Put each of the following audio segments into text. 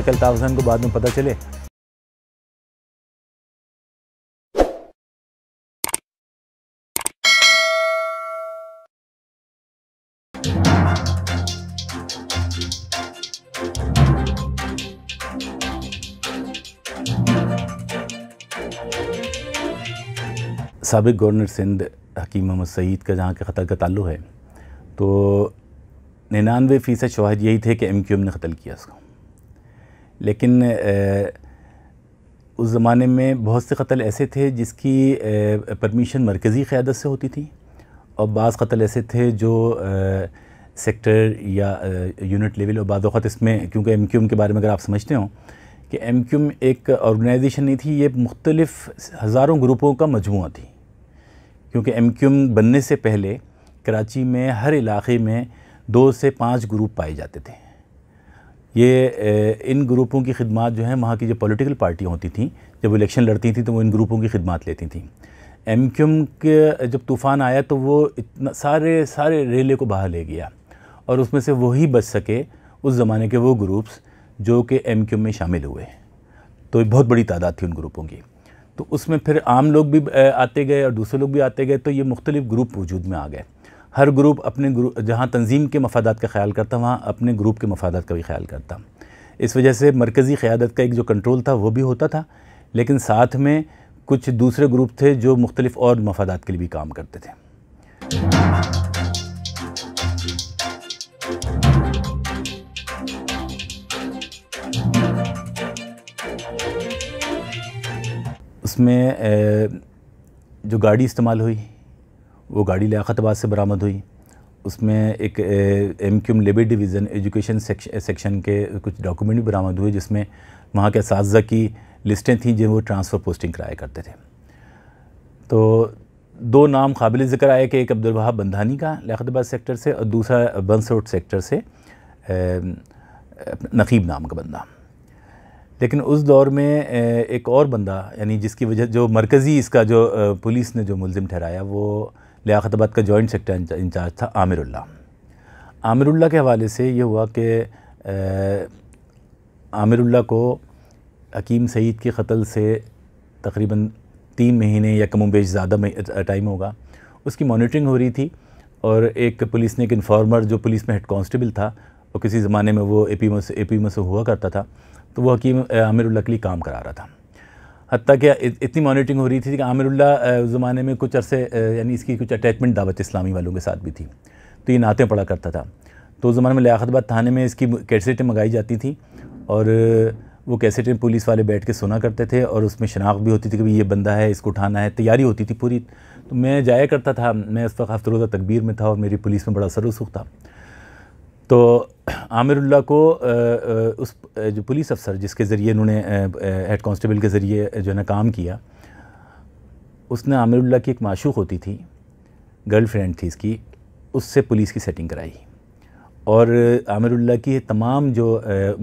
जैसा कि अल्ताफ को बाद में पता चले सबक गवर्नर सिंध हकीम मोहम्मद सईद का जहाँ के कत्ल का ताल्लुक है तो निन्यानवे फ़ीसद शवाहद यही थे कि एम क्यू एम ने कतल किया उसका लेकिन उस ज़माने में बहुत से कत्ल ऐसे थे जिसकी परमिशन मरकज़ी क़्यादत से होती थी और बाज़ कत्ल ऐसे थे जो सेक्टर या यूनिट लेवल और बाद इसमें क्योंकि एम के बारे में अगर आप समझते हो कि एम क्यूम एक ऑर्गेनाइजेशन नहीं थी ये मुख्तलिफ हज़ारों ग्रुपों का मजमू थी क्योंकि एम क्यूम बनने से पहले कराची में हर इलाके में दो से पाँच ग्रुप पाए जाते थे ये इन ग्रुपों की खिदमत जो है वहाँ की जो पॉलिटिकल पार्टियाँ होती थी जब इलेक्शन लड़ती थी तो वो इन ग्रुपों की खिदमत लेती थी एम क्यूम के जब तूफ़ान आया तो वो इतना सारे सारे रेले को बाहर ले गया और उसमें से वही बच सके उस ज़माने के वो ग्रुप्स जो कि एम क्यूम में शामिल हुए तो बहुत बड़ी तादाद थी उन ग्रुपों की तो उसमें फिर आम लोग भी आते गए और दूसरे लोग भी आते गए तो ये मुख्तलिफ़ ग्रुप वजूद में आ गए हर ग्रुप अपने ग्रुप जहाँ तंजीम के मफादात का ख्याल करता वहाँ अपने ग्रुप के मफादात का भी ख्याल करता इस वजह से मरकज़ी क़्यादत का एक जो कंट्रोल था वो भी होता था लेकिन साथ में कुछ दूसरे ग्रुप थे जो मुख्तलिफ और मफादात के लिए भी काम करते थे उसमें जो गाड़ी इस्तेमाल हुई वो गाड़ी लियाकतबाद से बरामद हुई उसमें एक M QM labour division education section के कुछ डॉक्यूमेंट भी बरामद हुए जिसमें वहाँ के इस की लिस्टें थी जो वो ट्रांसफ़र पोस्टिंग कराया करते थे तो दो नाम काबिल ज़िक्र आए कि एक अब्दुलवाहाब बंधानी का लियातबाद सेक्टर से और दूसरा बंसरोड सेक्टर से नकीब नाम का बंदा लेकिन उस दौर में एक और बंदा यानी जिसकी वजह जो मरकज़ी इसका जो पुलिस ने जो मुलिम ठहराया वो लियाबाद का जॉइंट सेक्टर इंचार्ज था आमिरुल्ला आमिरुल्ला के हवाले से ये हुआ कि आमिरुल्ला को हकीम सईद के कत्ल से तकरीबन तीन महीने या कम बेश ज़्यादा टाइम होगा उसकी मॉनिटरिंग हो रही थी और एक पुलिस ने एक इन्फॉर्मर जो पुलिस में हेड कांस्टेबल था और किसी ज़माने में वो ए पी में से हुआ करता था तो वो हकीम आमिरुल्ला के लिए काम करा रहा था हती कि इतनी मॉनिटरिंग हो रही थी कि आमिरुल्ला ज़माने में कुछ अरसे यानी इसकी कुछ अटैचमेंट दावत इस्लामी वालों के साथ भी थी तो ये नातें पड़ा करता था तो उस ज़माने में लियाबाद थाने में इसकी कैसेटें मंगाई जाती थी और वो कैसेटें पुलिस वाले बैठ के सुना करते थे और उसमें शनाख्त भी होती थी कि भाई ये बंदा है इसको उठाना है तैयारी होती थी पूरी तो मैं जाया करता था मैं उस वक्त हफ्तरोज़ा रोज़ा तकबीर में था और मेरी पुलिस में बड़ा सर था तो आमिरुल्ला को उस जो पुलिस अफसर जिसके ज़रिए उन्होंने हेड कांस्टेबल के ज़रिए जो है ना काम किया उसने आमिरुल्ला की एक माशूक होती थी गर्लफ्रेंड थी इसकी उससे पुलिस की सेटिंग कराई और आमिरुल्ला की तमाम जो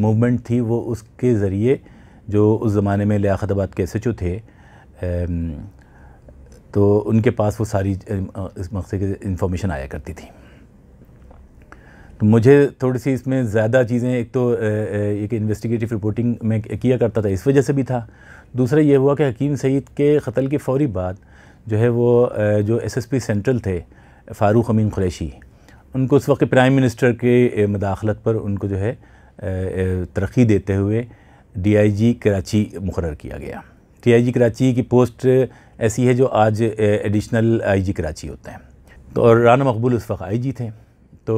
मूवमेंट थी वो उसके ज़रिए जो उस ज़माने में आबाद के एस एच ओ थे तो उनके पास वो सारी इस मकसद की इन्फॉर्मेशन आया करती थी तो मुझे थोड़ी सी इसमें ज़्यादा चीज़ें एक तो एक इन्वेस्टिगेटिव रिपोर्टिंग में किया करता था इस वजह से भी था दूसरा ये हुआ कि हकीम सईद के कत्ल के फ़ौरी बाद जो है वो जो एसएसपी सेंट्रल थे फ़ारूक अमीन कुरैशी उनको उस वक्त प्राइम मिनिस्टर के मदाखलत पर उनको जो है तरक्की देते हुए डीआईजी कराची मुकर किया गया डीआईजी कराची की पोस्ट ऐसी है जो आज एडिशनल आईजी कराची होते हैं तो और राना मकबूल उस वक्त आईजी थे तो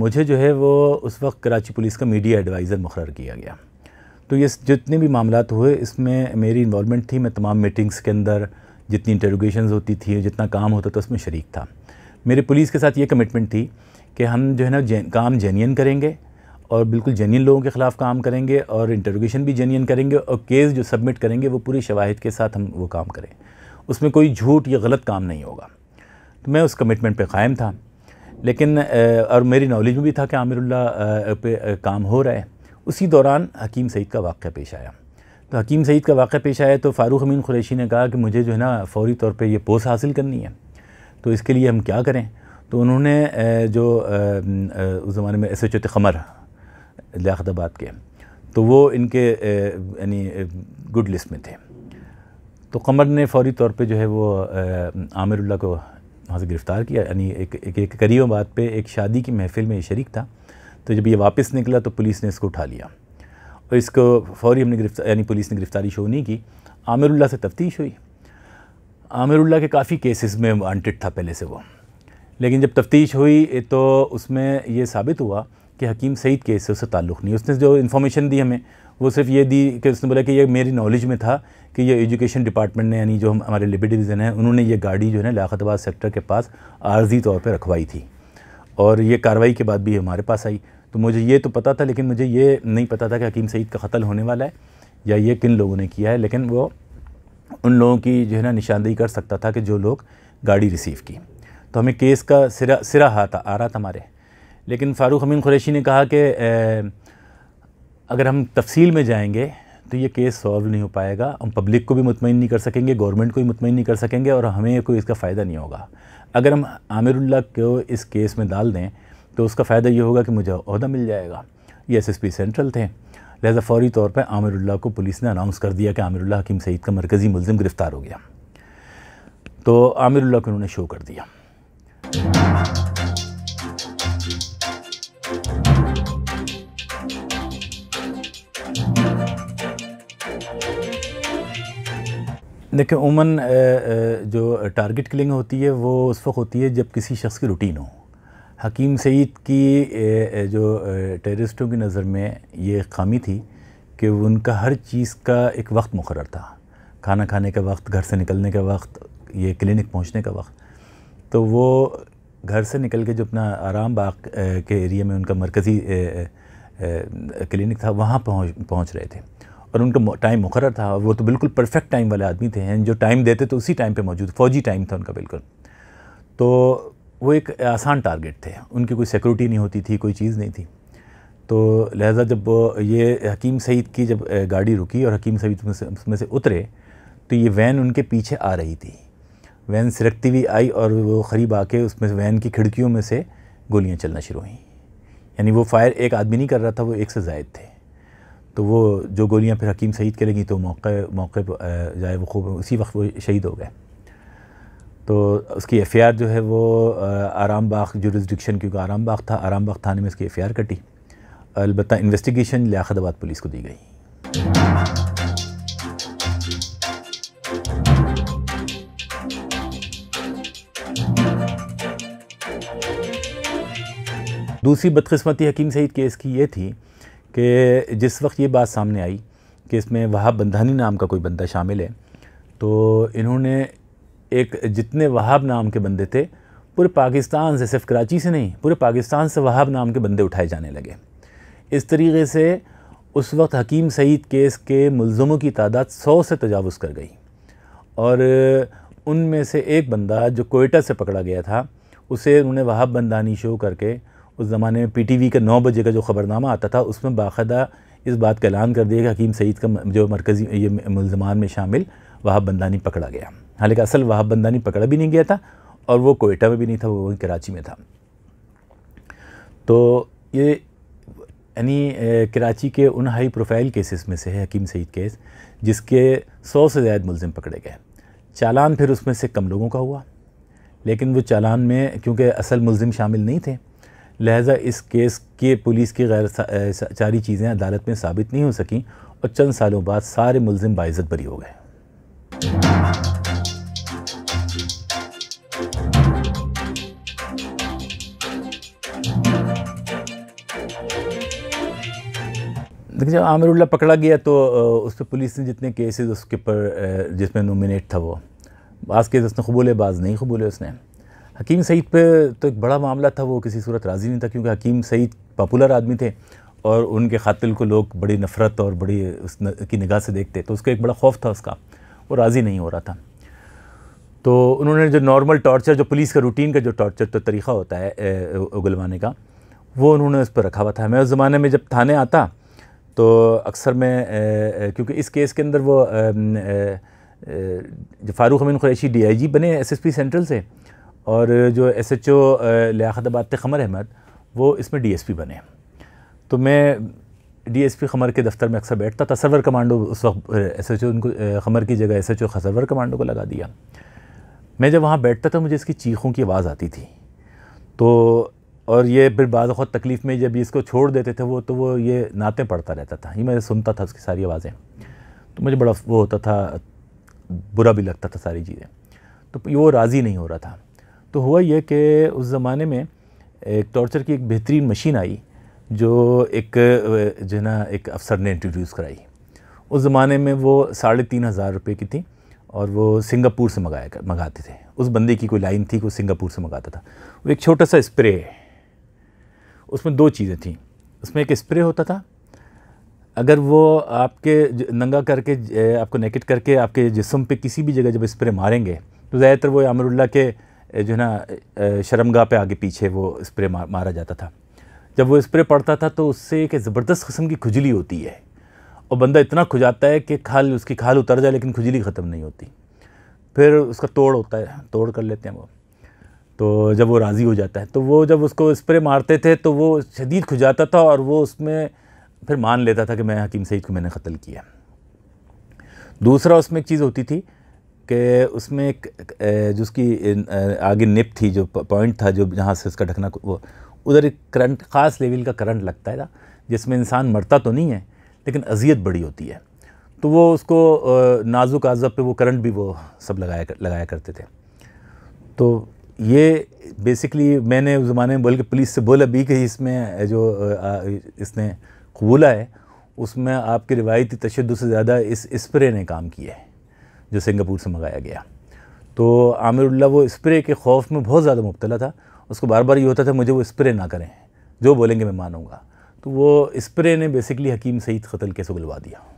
मुझे जो है वो उस वक्त कराची पुलिस का मीडिया एडवाइज़र मुकर किया गया तो ये जितने भी मामला हुए इसमें मेरी इन्वॉलमेंट थी मैं तमाम मीटिंग्स के अंदर जितनी इंटरोगेशन होती थी जितना काम होता था उसमें शरीक था मेरे पुलिस के साथ ये कमिटमेंट थी कि हम जो है ना जे, काम जेन्यन करेंगे और बिल्कुल जेन्यन लोगों के ख़िलाफ़ काम करेंगे और इंटरोगेशन भी जेन्यन करेंगे और केस जो सबमिट करेंगे वो पूरी शवाहद के साथ हम वो काम करें उसमें कोई झूठ या गलत काम नहीं होगा तो मैं उस कमिटमेंट पर कायम था लेकिन और मेरी नॉलेज में भी था कि आमिरुल्ला पे काम हो रहा है उसी दौरान हकीम सईद का वाक़ पेश आया तो हकीम सईद का वाक़ पेश आया तो फ़ारूक अमीन कुरैशी ने कहा कि मुझे जो है ना फौरी तौर पर यह पोस्ट हासिल करनी है तो इसके लिए हम क्या करें तो उन्होंने जो उस ज़माने में S H O Qamar Liaquatabad के तो वो इनके यानी गुड लिस्ट में थे तो कमर ने फौरी तौर पे जो है वो आमिरुल्ला को वहाँ से गिरफ़्तार किया यानी एक एक, एक करीब बात पे एक शादी की महफ़िल में ये शरीक था तो जब ये वापस निकला तो पुलिस ने इसको उठा लिया और इसको फौरी हमने गिरफ्तार यानी पुलिस ने गिरफ़्तारी शो नहीं की आमिरुल्ला से तफ्तीश हुई आमिरुल्ला के काफ़ी केसेस में वांटेड था पहले से वो लेकिन जब तफ्तीश हुई तो उसमें ये साबित हुआ कि हकीम सईद केस से उससे ताल्लुक़ नहीं उसने जो इन्फॉर्मेशन दी हमें वो सिर्फ ये दी कि उसने बोला कि ये मेरी नॉलेज में था कि ये एजुकेशन डिपार्टमेंट ने यानी जो हम हमारे लिबी डिवीज़न है उन्होंने ये गाड़ी जो है ना लियाबाद सेक्टर के पास आर्जी तौर पर रखवाई थी और ये कार्रवाई के बाद भी हमारे पास आई तो मुझे ये तो पता था लेकिन मुझे ये नहीं पता था कि हकीम सईद का कत्ल होने वाला है या ये किन लोगों ने किया है लेकिन वो उन लोगों की जो है ना निशानदेही कर सकता था कि जो लोग गाड़ी रिसीव की तो हमें केस का सिरा सिरा हाथ आ रहा था हमारे लेकिन फ़ारूक अमीन कुरैशी ने कहा कि अगर हम तफसील में जाएंगे तो ये केस सॉल्व नहीं हो पाएगा हम पब्लिक को भी मुतमिन नहीं कर सकेंगे गवर्नमेंट को भी मुतमिन नहीं कर सकेंगे और हमें कोई इसका फ़ायदा नहीं होगा अगर हम आमिरुल्ला को इस केस में डाल दें तो उसका फ़ायदा ये होगा कि मुझे अहदा मिल जाएगा ये एस एस पी सेंट्रल थे लिहाजा फौरी तौर पर आमिरुल्ला को पुलिस ने अनाउंस कर दिया कि आमिरुल्ला हकीम सईद का मरकज़ी मुलिम गिरफ़्तार हो गया तो आमिरुल्ला को उन्होंने शो कर दिया देखिए उमन जो टारगेट किलिंग होती है वो उस वक्त होती है जब किसी शख्स की रूटीन हो हकीम सईद की जो टेररिस्टों की नज़र में ये खामी थी कि उनका हर चीज़ का एक वक्त मुकर था खाना खाने का वक्त घर से निकलने का वक्त ये क्लिनिक पहुंचने का वक्त तो वो घर से निकल के जो अपना आराम बाग के एरिया में उनका मरकज़ी क्लिनिक था वहाँ पहुँच पहुँच रहे थे पर उनका टाइम मुकर था वो तो बिल्कुल परफेक्ट टाइम वाले आदमी थे जो टाइम देते तो उसी टाइम पर मौजूद फ़ौजी टाइम था उनका बिल्कुल तो वो एक आसान टारगेट थे उनकी कोई सिक्योरिटी नहीं होती थी कोई चीज़ नहीं थी तो लिहाजा जब ये हकीम सईद की जब गाड़ी रुकी और हकीम सईद उसमें से उतरे तो ये वैन उनके पीछे आ रही थी वैन सिरकती हुई आई और वो करीब आके उसमें वैन की खिड़कियों में से गोलियां चलना शुरू हुई यानी वो फायर एक आदमी नहीं कर रहा था वो एक से जायद थे तो वो जो गोलियां फिर हकीम सईद के लगी तो मौके मौके पर जाए वो खूब उसी वक्त वो शहीद हो गए तो उसकी एफ़ जो है वो आराम बाग जुरिस्डिक्शन क्योंकि आराम बाग था आराम बाग थाने में उसकी एफ़ कटी अलबत् इन्वेस्टिगेशन लियादाबाद पुलिस को दी गई दूसरी बदकस्मती हकीम सईद केस की ये थी कि जिस वक्त ये बात सामने आई कि इसमें वहाब बंधानी नाम का कोई बंदा शामिल है तो इन्होंने एक जितने वहाब नाम के बंदे थे पूरे पाकिस्तान से सिर्फ कराची से नहीं पूरे पाकिस्तान से वहाब नाम के बंदे उठाए जाने लगे इस तरीके से उस वक्त हकीम सईद केस के मुलज़मों की तादाद सौ से तजावज़ कर गई और उनमें से एक बंदा जो कोयटा से पकड़ा गया था उसे उन्होंने वहाब बंदानी शो करके उस ज़माने में पीटीवी का नौ बजे का जो ख़बरनामा आता था उसमें बाकायदा इस बात का ऐलान कर दिया कि हकीम सईद का जो मरकज़ी ये मुलजमान में शामिल वहाब बंदानी पकड़ा गया हालांकि असल वहाब बंदानी पकड़ा भी नहीं गया था और वो कोयटा में भी नहीं था वो वहीं कराची में था तो ये यानी कराची के उन हाई प्रोफाइल केसेस में से है हकीम सईद केस जिसके सौ से ज़्यादा मुलजिम पकड़े गए चालान फिर उसमें से कम लोगों का हुआ लेकिन वो चालान में क्योंकि असल मुलजिम शामिल नहीं थे लिहाजा इस केस के पुलिस की गैर सारी चीज़ें अदालत में साबित नहीं हो सकें और चंद सालों बाद सारे मुलजिम बाइज़त बरी हो गए देखिए जब आमिरुल्ला पकड़ा गया तो उस पर पुलिस ने जितने केसेस उसके पर जिसमें नोमिनेट था वो बाज़ केस उसने कबूले बाज़ नहीं कबूले उसने हकीम सईद पे तो एक बड़ा मामला था वो किसी सूरत राज़ी नहीं था क्योंकि हकीम सईद पॉपुलर आदमी थे और उनके खातिल को लोग बड़ी नफ़रत और बड़ी उस न, की निगाह से देखते तो उसका एक बड़ा खौफ था उसका वो राज़ी नहीं हो रहा था तो उन्होंने जो नॉर्मल टॉर्चर जो पुलिस का रूटीन का जो टॉर्चर तो तरीक़ा होता है उगलवाने का वो उन्होंने उस पर रखा हुआ था मैं उस ज़माने में जब थाने आता तो अक्सर मैं क्योंकि इस केस के अंदर वो जो फारूक अमीन कुरैशी जी बने एसएसपी सेंट्रल से और जो एस एच ओ लियाकताबाद थे खमर अहमद वो इसमें डी एस पी बने तो मैं डी एस पी खमर के दफ्तर में अक्सर बैठता था सरवर कमांडो उस वक्त एस एच ओ उनको खमर की जगह S H O Sarwar commando को लगा दिया मैं जब वहाँ बैठता था मुझे इसकी चीखों की आवाज़ आती थी तो और ये फिर बाद तकलीफ़ में जब इसको छोड़ देते थे वो तो वो ये नाते पढ़ता रहता था ये मैं सुनता था उसकी सारी आवाज़ें तो मुझे बड़ा वो होता था बुरा भी लगता था सारी चीज़ें तो वो राज़ी नहीं हो रहा था तो हुआ यह कि उस ज़माने में एक टॉर्चर की एक बेहतरीन मशीन आई जो एक जो है ना एक अफसर ने इंट्रोड्यूस कराई उस ज़माने में वो साढ़े तीन हज़ार रुपये की थी और वो सिंगापुर से मंगाया कर मंगाते थे उस बंदे की कोई लाइन थी वो सिंगापुर से मंगाता था वो एक छोटा सा स्प्रे उसमें दो चीज़ें थी उसमें एक स्प्रे होता था अगर वो आपके नंगा करके आपको नेकेट करके आपके जिसम पे किसी भी जगह जब स्प्रे मारेंगे तो ज़्यादातर वो अमरुल्ला के जो है ना शर्मगा पे आगे पीछे वो स्प्रे मारा जाता था जब वो स्प्रे पड़ता था तो उससे एक ज़बरदस्त कस्म की खुजली होती है और बंदा इतना खुजाता है कि खाल उसकी खाल उतर जाए लेकिन खुजली ख़त्म नहीं होती फिर उसका तोड़ होता है तोड़ कर लेते हैं वो तो जब वो राज़ी हो जाता है तो वो जब उसको स्प्रे मारते थे तो वो शदीद खुजाता था और वो उसमें फिर मान लेता था कि मैं हकीम सईद को मैंने कत्ल किया दूसरा उसमें एक चीज़ होती थी कि उसमें एक जो उसकी आगे निप थी जो पॉइंट था जो जहाँ से उसका ढकना वो उधर एक करंट ख़ास लेवल का करंट लगता है ना जिसमें इंसान मरता तो नहीं है लेकिन अजियत बड़ी होती है तो वो उसको नाजुक आज़ब पे वो करंट भी वो सब लगाया कर, लगाया करते थे तो ये बेसिकली मैंने उस ज़माने में बोल के पुलिस से बोला भी कि इसमें जो इसने कबूला है उसमें आपके रिवायती तशद से ज़्यादा इस स्प्रे ने काम किया है जो सिंगापुर से मंगाया गया तो आमिरुल्ला वो स्प्रे के खौफ में बहुत ज़्यादा मुबतला था उसको बार बार ये होता था मुझे वो स्प्रे ना करें जो बोलेंगे मैं मानूंगा तो वो स्प्रे ने बेसिकली हकीम सईद कतल से बुलवा दिया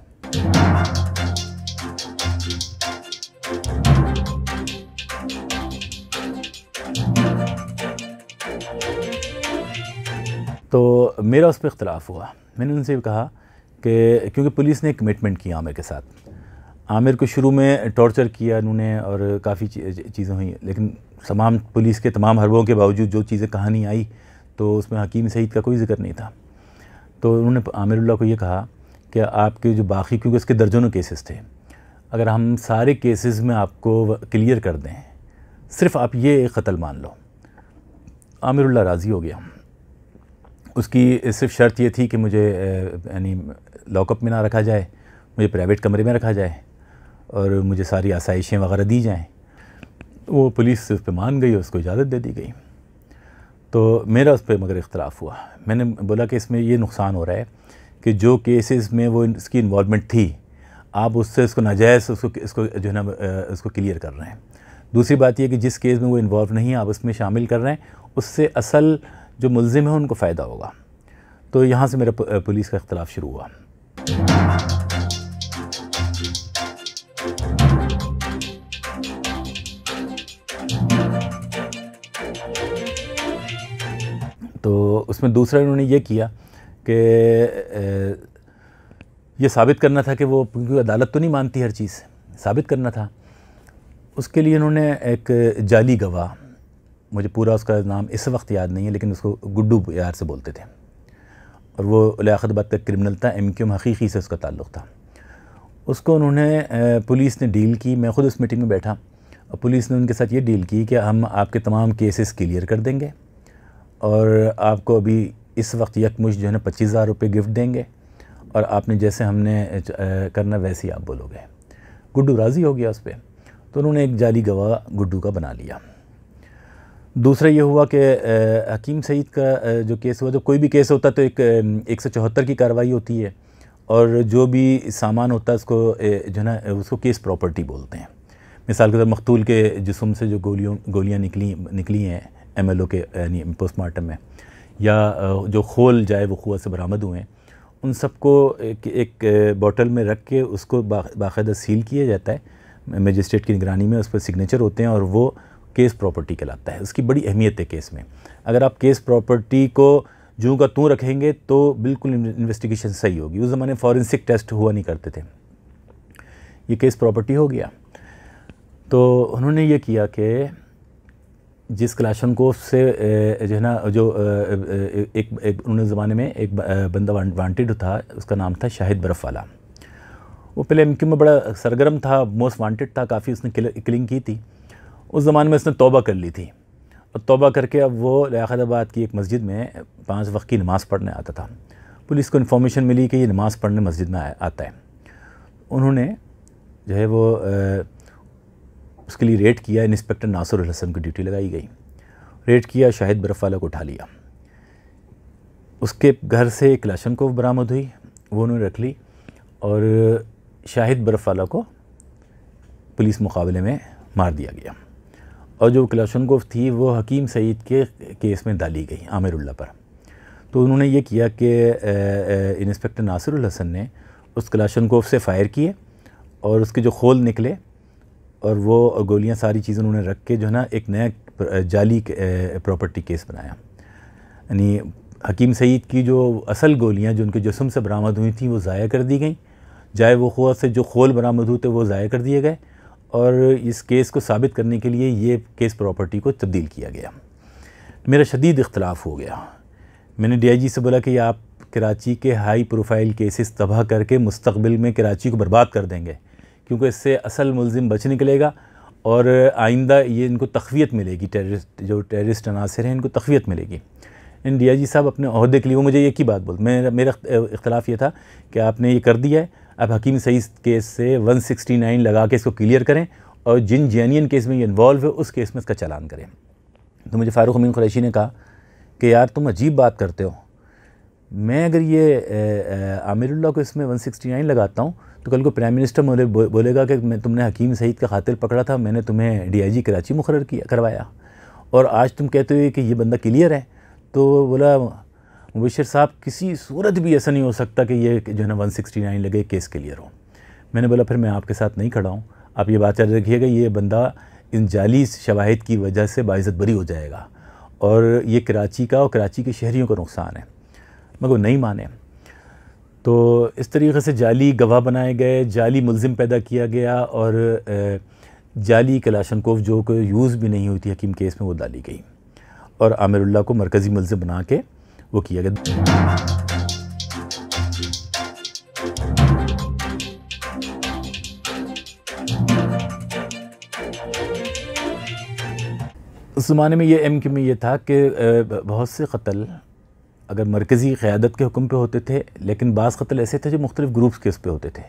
तो मेरा उस पर इख्तलाफ हुआ मैंने उनसे कहा कि क्योंकि पुलिस ने कमिटमेंट किया आमिर के साथ आमिर को शुरू में टॉर्चर किया उन्होंने और काफ़ी चीज़ें हुई लेकिन तमाम पुलिस के तमाम हरबों के बावजूद जो चीज़ें कहानी आई तो उसमें हकीम सईद का कोई जिक्र नहीं था तो उन्होंने आमिरुल्ला को ये कहा कि आपके जो बाकी क्योंकि उसके दर्जनों केसेस थे अगर हम सारे केसेस में आपको क्लियर कर दें सिर्फ आप ये एक कत्ल मान लो आमिरुल्ला राज़ी हो गया उसकी सिर्फ शर्त ये थी कि मुझे यानी लॉकअप में ना रखा जाए मुझे प्राइवेट कमरे में रखा जाए और मुझे सारी आसाइशें वगैरह दी जाएँ वो पुलिस उस पर मान गई उसको इजाज़त दे दी गई तो मेरा उस पर मगर इख्तलाफ हुआ मैंने बोला कि इसमें ये नुकसान हो रहा है कि जो केसेस में वो इसकी इन्वॉलमेंट थी आप उससे उसको नाजायज़ उसको इसको जो है ना उसको क्लियर कर रहे हैं दूसरी बात यह कि जिस केस में वो इन्वॉल्व नहीं है आप उसमें शामिल कर रहे हैं उससे असल जो मुलजिम है उनको फ़ायदा होगा तो यहाँ से मेरा पुलिस का इख्तलाफ शुरू हुआ उसमें दूसरा इन्होंने ये किया कि ये साबित करना था कि वो क्योंकि अदालत तो नहीं मानती हर चीज़ साबित करना था उसके लिए इन्होंने एक जाली गवाह मुझे पूरा उसका नाम इस वक्त याद नहीं है लेकिन उसको गुड्डू यार से बोलते थे और वो लियाकतबाद का क्रिमिनल था एम क्यूम हकीकी से उसका ताल्लुक था उसको उन्होंने पुलिस ने डील की मैं ख़ुद उस मीटिंग में बैठा और पुलिस ने उनके साथ ये डील की कि हम आपके तमाम केसेस क्लियर कर देंगे और आपको अभी इस वक्त यकमुश जो है ना पच्चीस हज़ार रुपये गिफ्ट देंगे और आपने जैसे हमने करना वैसे ही आप बोलोगे गुड्डू राज़ी हो गया उस पर तो उन्होंने एक जाली गवाह गुड्डू का बना लिया दूसरा ये हुआ कि हकीम सईद का जो केस हुआ जो कोई भी केस होता तो एक एक सौ चौहत्तर की कार्रवाई होती है और जो भी सामान होता है उसको जो है ना उसको केस प्रॉपर्टी बोलते हैं मिसाल के तौर मखतूल के जिसम से जो गोलियों गोलियाँ निकली निकली हैं एम एल ओ के यानी पोस्टमार्टम में या जो खोल जाए खुआ से बरामद हुए हैं उन सबको एक, एक बॉटल में रख के उसको बाकायदा सील किया जाता है मजिस्ट्रेट की निगरानी में उस पर सिग्नेचर होते हैं और वो केस प्रॉपर्टी कहलाता है उसकी बड़ी अहमियत है केस में अगर आप केस प्रॉपर्टी को जूँ का तू रखेंगे तो बिल्कुल इन्वेस्टिगेशन सही होगी उस ज़माने फॉरेंसिक टेस्ट हुआ नहीं करते थे ये केस प्रॉपर्टी हो गया तो उन्होंने ये किया कि जिस क्लाशन को से जो है ना जो एक, एक उन्होंने ज़माने में एक बंदा वांटेड था उसका नाम था शाहिद बर्फ़ वाला वो पहले एम में बड़ा सरगर्म था मोस्ट वांटेड था काफ़ी उसने किलिंग की थी उस ज़माने में उसने तोबा कर ली थी और तोबा करके अब वो लियाबाद की एक मस्जिद में पाँच वक्त की नमाज़ पढ़ने आता था पुलिस को इन्फॉर्मेशन मिली कि ये नमाज़ पढ़ने मस्जिद में आता है उन्होंने जो है वो उसके लिए रेड किया इंस्पेक्टर नासर हसन को ड्यूटी लगाई गई रेड किया शाहिद बर्फ़वाला को उठा लिया उसके घर से एक लाशन को बरामद हुई वो उन्होंने रख ली और शाहिद बर्फ़वाला को पुलिस मुकाबले में मार दिया गया और जो क्लाशनकोव थी वो हकीम सईद के केस में डाली गई आमिरुल्ला पर तो उन्होंने ये किया कि इंस्पेक्टर नासिर हसन ने उस गोफ से फ़ायर किए और उसके जो खोल निकले और वो गोलियाँ सारी चीज़ें उन्होंने रख के जो है ना एक नया जाली प्रॉपर्टी केस बनाया यानी हकीम सईद की जो असल गोलियाँ जो उनके जिसम से बरामद हुई थी वो ज़ाया कर दी गई जाए वो खुआ से जो खोल बरामद हुए थे वो ज़ाया कर दिए गए और इस केस को साबित करने के लिए ये केस प्रॉपर्टी को तब्दील किया गया मेरा शदीद इख्तलाफ हो गया मैंने जी से बोला कि आप कराची के हाई प्रोफाइल केसेस तबाह करके मुस्तबिल में कराची को बर्बाद कर देंगे क्योंकि इससे असल मुलजिम बच निकलेगा और आइंदा ये इनको तखवीत मिलेगी टेररिस्ट जो टेररिस्ट अनासर हैं इनको तखवीत मिलेगी इन डी आई जी साहब अपने अहदे के लिए वो मुझे एक ही बात बोल मेरा मेरा इख्तलाफ ये था कि आपने ये कर दिया है अब हकीम सईद केस से 169 लगा के इसको क्लियर करें और जिन जैनियन केस में ये इन्वॉल्व है उस केस में इसका चालान करें तो मुझे फ़ारूक अमीन कुरैशी ने कहा कि यार तुम अजीब बात करते हो मैं अगर ये आमिरुल्ला को इसमें नाइन लगाता हूँ तो कल को प्राइम मिनिस्टर मुझे बोलेगा कि मैं तुमने हकीम सईद का खातिर पकड़ा था मैंने तुम्हें डीआईजी कराची मुकर किया करवाया और आज तुम कहते हो कि ये बंदा क्लियर है तो बोला मुबशर साहब किसी सूरत भी ऐसा नहीं हो सकता कि ये जो है ना वन सिक्सटी नाइन लगे केस क्लियर हो मैंने बोला फिर मैं आपके साथ नहीं खड़ा हूँ आप ये बात याद रखिएगा ये बंदा इन जाली शवाहद की वजह से बाइज़त बरी हो जाएगा और ये कराची का और कराची के शहरीों का नुकसान है मगर नहीं माने तो इस तरीके से जाली गवाह बनाए गए जाली मुलजिम पैदा किया गया और जाली कोफ जो को यूज़ भी नहीं हुई थी हकीम केस में वो डाली गई और आमिरुल्ला को मरकज़ी मुलजिम बना के वो किया गया उस ज़माने में ये एम क्यू में ये था कि बहुत से कत्ल अगर मरकज़ी क़्यादत के हुक्म पे होते थे लेकिन बाज़ कत्ल ऐसे थे जो मुख्तलिफ ग्रुप्स के उस पर होते थे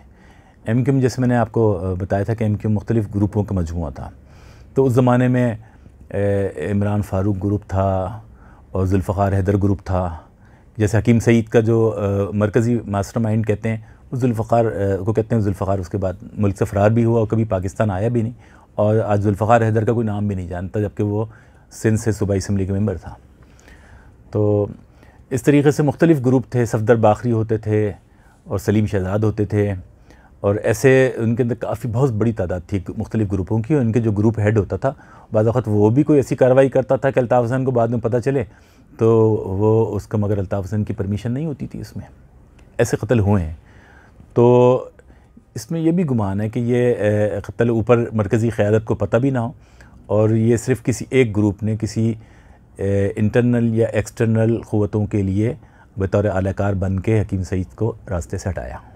एम क्यूम जैसे मैंने आपको बताया था कि एम क्यूम मुख्तलिफ ग्रुपों का मजमू था तो उस ज़माने में इमरान फ़ारूक ग्रुप था और जुल्फ़ार हैदर ग्रुप था जैसे हकीम सईद का जो मरकज़ी मास्टर माइंड कहते हैं उस जुल्फ़ार को कहते हैं जुल्फ़ार उसके बाद मुल्क से फ़रार भी हुआ और कभी पाकिस्तान आया भी नहीं और आज जुल्फ़ार हैदर का कोई नाम भी नहीं जानता जबकि वो सिंध से सूबाई इसम्बली का मेम्बर था तो इस तरीके से मुख्तलिफ़ ग्रुप थे सफदर बाखरी होते थे और सलीम शहजाद होते थे और ऐसे उनके अंदर काफ़ी बहुत बड़ी तादाद थी मुख्तलिफ़ ग्रुपों की और उनके जो ग्रुप हेड होता था वक्त वो भी कोई ऐसी कार्रवाई करता था कि अल्ताफ़ हसन को बाद में पता चले तो वो उसका मगर अल्ताफ़ हसन की परमिशन नहीं होती थी उसमें ऐसे कत्ल हुए हैं तो इसमें यह भी गुमान है कि ये कत्ल ऊपर मरकज़ी क़्यादत को पता भी ना हो और ये सिर्फ किसी एक ग्रुप ने किसी इंटरनल या एक्सटर्नल क़वतों के लिए बतौर अलाकार बन के हकीम सईद को रास्ते से हटाया